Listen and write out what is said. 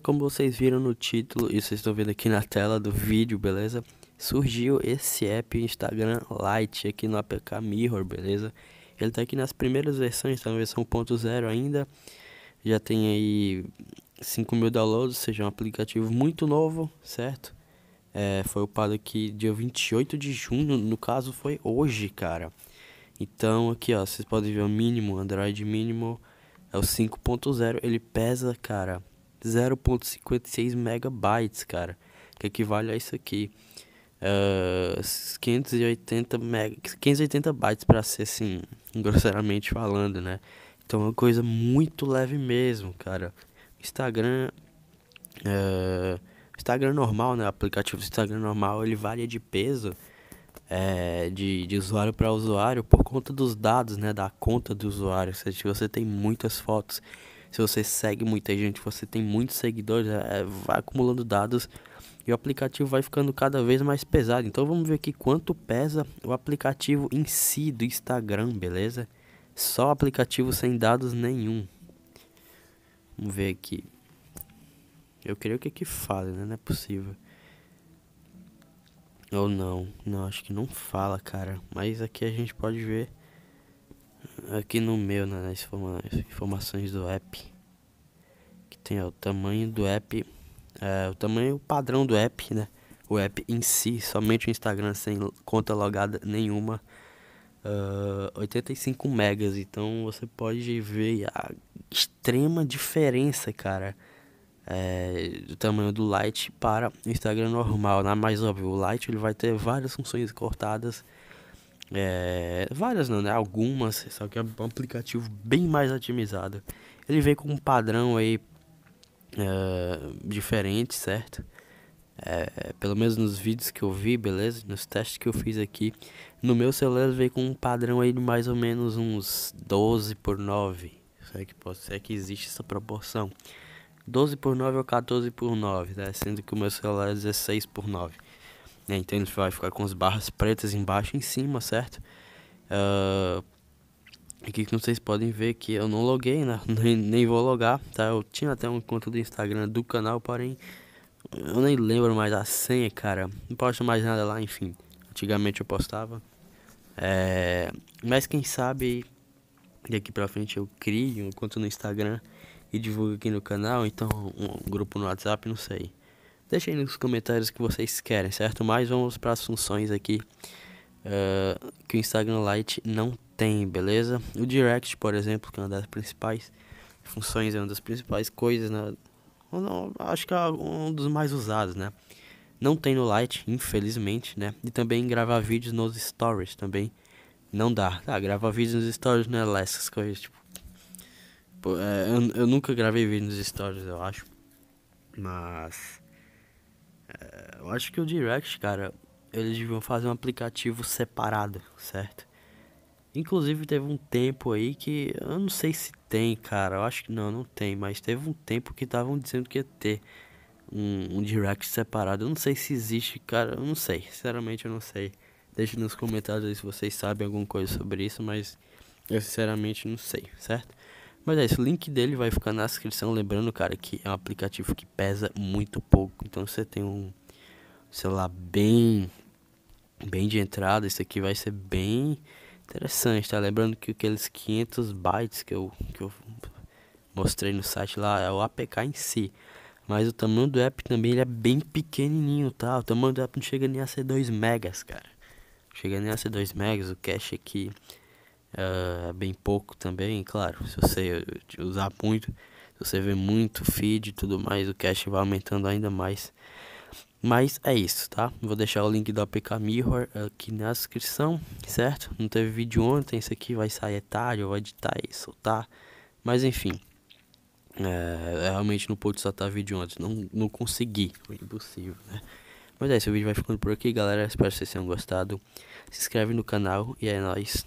como vocês viram no título e vocês estão vendo aqui na tela do vídeo, beleza? Surgiu esse app Instagram Lite aqui no APK Mirror, beleza? Ele está aqui nas primeiras versões, tá na versão 1.0 ainda. Já tem aí 5 mil downloads, ou seja, um aplicativo muito novo, certo? É, foi upado aqui dia 28 de junho, no caso foi hoje, cara. Então aqui ó, vocês podem ver o mínimo, Android mínimo é o 5.0, ele pesa, cara, 0.56 megabytes, cara, que equivale a isso aqui. Uh, 580, mega, 580 bytes para ser assim, grosseiramente falando, né? Então é uma coisa muito leve mesmo, cara. Instagram, uh, Instagram normal, né? O aplicativo Instagram normal, ele varia de peso é, de, de usuário para usuário por conta dos dados, né? Da conta do usuário. Se você tem muitas fotos se você segue muita gente, você tem muitos seguidores, é, é, vai acumulando dados e o aplicativo vai ficando cada vez mais pesado. Então vamos ver aqui quanto pesa o aplicativo em si do Instagram, beleza? Só aplicativo sem dados nenhum. Vamos ver aqui. Eu creio que aqui é fala, né? Não é possível. Ou não. Não, acho que não fala, cara. Mas aqui a gente pode ver aqui no meu, né, nas informações do app, que tem ó, o tamanho do app, é, o tamanho padrão do app, né? O app em si, somente o Instagram sem conta logada nenhuma, uh, ah, 85 megas. Então você pode ver a extrema diferença, cara, é, do tamanho do Lite para o Instagram normal, né? mais óbvio, o Lite ele vai ter várias funções cortadas é, várias não, né? Algumas, só que é um aplicativo bem mais otimizado. Ele vem com um padrão aí é, diferente, certo? É, pelo menos nos vídeos que eu vi, beleza? Nos testes que eu fiz aqui. No meu celular veio com um padrão aí de mais ou menos uns 12 por 9. Será é que, pode, será é que existe essa proporção? 12 por 9 ou 14 por 9, né? Sendo que o meu celular é 16 por 9. Né? Então ele vai ficar com as barras pretas embaixo e em cima, certo? Uh, aqui que vocês podem ver que eu não loguei, né? nem, nem vou logar, tá? Eu tinha até um conta do Instagram do canal, porém eu nem lembro mais a senha, cara. Não posto mais nada lá, enfim. Antigamente eu postava. É... Mas quem sabe daqui pra frente eu crio um conta no Instagram e divulgo aqui no canal, então um grupo no WhatsApp, não sei. Deixem nos comentários o que vocês querem, certo? Mas vamos para as funções aqui uh, que o Instagram Lite não tem, beleza? O Direct, por exemplo, que é uma das principais funções, é uma das principais coisas, né? Acho que é um dos mais usados, né? Não tem no Lite, infelizmente, né? E também gravar vídeos nos stories também não dá. Ah, gravar vídeos nos stories não é lá essas coisas, tipo. Pô, é, eu, eu nunca gravei vídeo nos stories, eu acho. Mas é, eu acho que o Direct, cara, eles deviam fazer um aplicativo separado, certo? Inclusive teve um tempo aí que eu não sei se tem, cara. Eu acho que não, não tem, mas teve um tempo que estavam dizendo que ia ter um, um, direct separado. Eu não sei se existe, cara. Eu não sei. Sinceramente, eu não sei. Deixe nos comentários aí se vocês sabem alguma coisa sobre isso, mas eu sinceramente não sei, certo? Mas é isso, o link dele vai ficar na descrição. Lembrando, cara, que é um aplicativo que pesa muito pouco. Então você tem um celular bem, bem de entrada. Isso aqui vai ser bem interessante, tá? Lembrando que aqueles 500 bytes que eu, que eu mostrei no site lá é o APK em si. Mas o tamanho do app também ele é bem pequenininho, tá? O tamanho do app não chega nem a ser 2 megas, cara. Chega nem a ser 2 megas, o cache aqui é bem pouco também, claro, se você usar muito, se você vê muito feed e tudo mais, o cache vai aumentando ainda mais. Mas é isso, tá? Vou deixar o link do APK Mirror aqui na descrição, certo? Não teve vídeo ontem, isso aqui vai sair tarde, eu vou editar isso tá Mas enfim, é, realmente não pude soltar vídeo ontem, não, não consegui, foi impossível, né? Mas é isso, o vídeo vai ficando por aqui, galera. Espero que vocês tenham gostado. Se inscreve no canal e é nóis.